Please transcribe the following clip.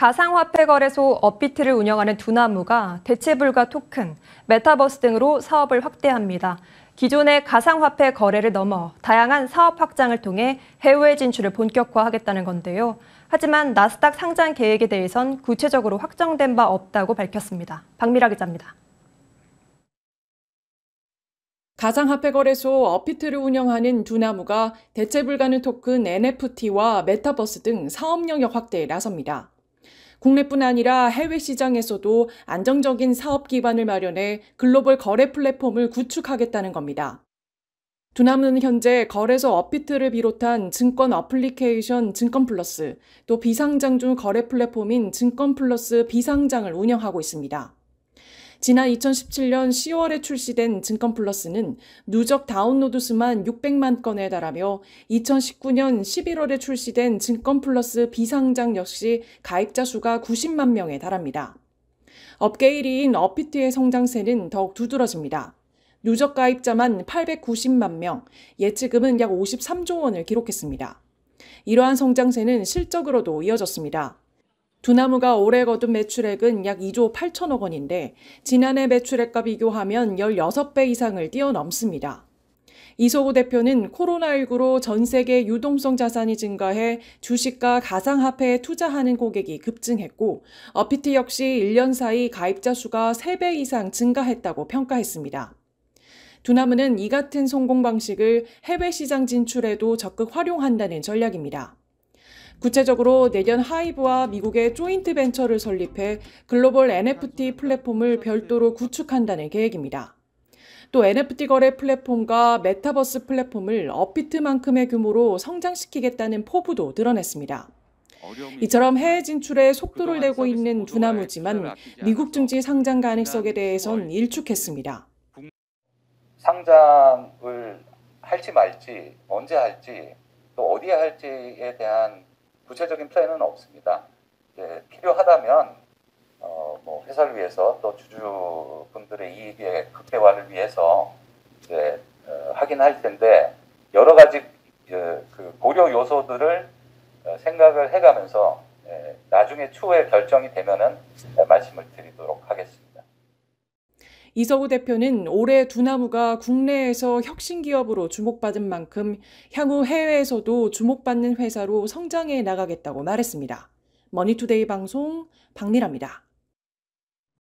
가상화폐 거래소 업비트를 운영하는 두나무가 대체불가 토큰, 메타버스 등으로 사업을 확대합니다. 기존의 가상화폐 거래를 넘어 다양한 사업 확장을 통해 해외 진출을 본격화하겠다는 건데요. 하지만 나스닥 상장 계획에 대해선 구체적으로 확정된 바 없다고 밝혔습니다. 박미라 기자입니다. 가상화폐 거래소 어피트를 운영하는 두나무가 대체 불가능 토큰 NFT와 메타버스 등 사업 영역 확대에 나섭니다. 국내뿐 아니라 해외 시장에서도 안정적인 사업 기반을 마련해 글로벌 거래 플랫폼을 구축하겠다는 겁니다. 두남는 현재 거래소 어피트를 비롯한 증권 어플리케이션 증권플러스, 또 비상장 중 거래 플랫폼인 증권플러스 비상장을 운영하고 있습니다. 지난 2017년 10월에 출시된 증권플러스는 누적 다운로드 수만 600만 건에 달하며 2019년 11월에 출시된 증권플러스 비상장 역시 가입자 수가 90만 명에 달합니다. 업계 1위인 어피트의 성장세는 더욱 두드러집니다. 누적 가입자만 890만 명, 예치금은 약 53조 원을 기록했습니다. 이러한 성장세는 실적으로도 이어졌습니다. 두나무가 올해 거둔 매출액은 약 2조 8천억 원인데 지난해 매출액과 비교하면 16배 이상을 뛰어넘습니다. 이소호 대표는 코로나19로 전 세계 유동성 자산이 증가해 주식과 가상화폐에 투자하는 고객이 급증했고 어피트 역시 1년 사이 가입자 수가 3배 이상 증가했다고 평가했습니다. 두나무는 이 같은 성공 방식을 해외 시장 진출에도 적극 활용한다는 전략입니다. 구체적으로 내년 하이브와 미국의 조인트 벤처를 설립해 글로벌 NFT 플랫폼을 별도로 구축한다는 계획입니다. 또 NFT 거래 플랫폼과 메타버스 플랫폼을 업비트만큼의 규모로 성장시키겠다는 포부도 드러냈습니다. 이처럼 해외 진출에 그 속도를 내고 있는 두나무지만 미국 증지 상장 가능성에 대해선 일축했습니다. 상장을 할지 말지, 언제 할지, 또 어디에 할지에 대한 구체적인 플랜은 없습니다. 필요하다면 어, 뭐 회사를 위해서 또 주주분들의 이익의 극대화를 위해서 이제 어, 하긴 할 텐데 여러 가지 그, 그 고려 요소들을 어, 생각을 해가면서 예, 나중에 추후에 결정이 되면은 말씀을 드리도록 하겠습니다. 이서구 대표는 올해 두나무가 국내에서 혁신 기업으로 주목받은 만큼 향후 해외에서도 주목받는 회사로 성장해 나가겠다고 말했습니다. 머니투데이 방송 박미라입니다.